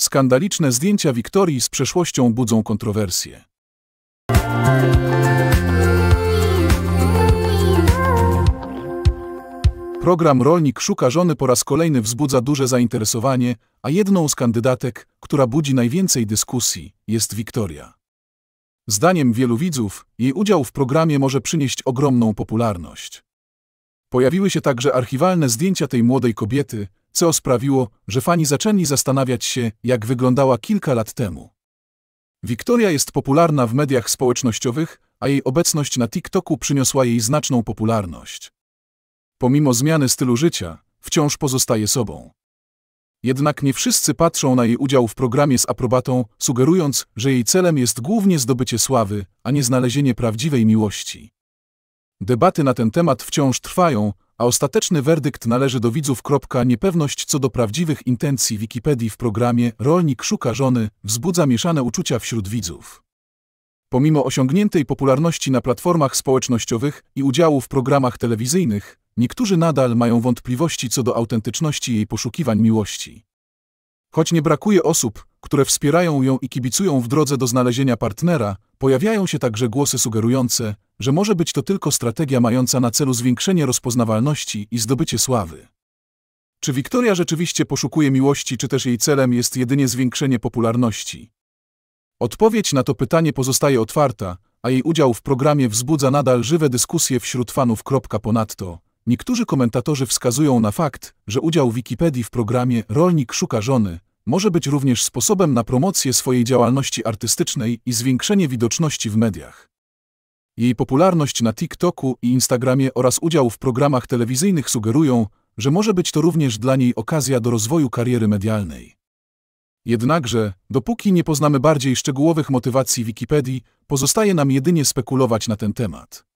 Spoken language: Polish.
Skandaliczne zdjęcia Wiktorii z przeszłością budzą kontrowersje. Program Rolnik szuka żony po raz kolejny wzbudza duże zainteresowanie, a jedną z kandydatek, która budzi najwięcej dyskusji, jest Wiktoria. Zdaniem wielu widzów, jej udział w programie może przynieść ogromną popularność. Pojawiły się także archiwalne zdjęcia tej młodej kobiety, co sprawiło, że fani zaczęli zastanawiać się, jak wyglądała kilka lat temu. Wiktoria jest popularna w mediach społecznościowych, a jej obecność na TikToku przyniosła jej znaczną popularność. Pomimo zmiany stylu życia, wciąż pozostaje sobą. Jednak nie wszyscy patrzą na jej udział w programie z aprobatą, sugerując, że jej celem jest głównie zdobycie sławy, a nie znalezienie prawdziwej miłości. Debaty na ten temat wciąż trwają, a ostateczny werdykt należy do widzów. Niepewność co do prawdziwych intencji Wikipedii w programie Rolnik szuka żony wzbudza mieszane uczucia wśród widzów. Pomimo osiągniętej popularności na platformach społecznościowych i udziału w programach telewizyjnych, niektórzy nadal mają wątpliwości co do autentyczności jej poszukiwań miłości. Choć nie brakuje osób, które wspierają ją i kibicują w drodze do znalezienia partnera, pojawiają się także głosy sugerujące, że może być to tylko strategia mająca na celu zwiększenie rozpoznawalności i zdobycie sławy. Czy Wiktoria rzeczywiście poszukuje miłości, czy też jej celem jest jedynie zwiększenie popularności? Odpowiedź na to pytanie pozostaje otwarta, a jej udział w programie wzbudza nadal żywe dyskusje wśród fanów. Ponadto, niektórzy komentatorzy wskazują na fakt, że udział Wikipedii w programie Rolnik szuka żony może być również sposobem na promocję swojej działalności artystycznej i zwiększenie widoczności w mediach. Jej popularność na TikToku i Instagramie oraz udział w programach telewizyjnych sugerują, że może być to również dla niej okazja do rozwoju kariery medialnej. Jednakże, dopóki nie poznamy bardziej szczegółowych motywacji Wikipedii, pozostaje nam jedynie spekulować na ten temat.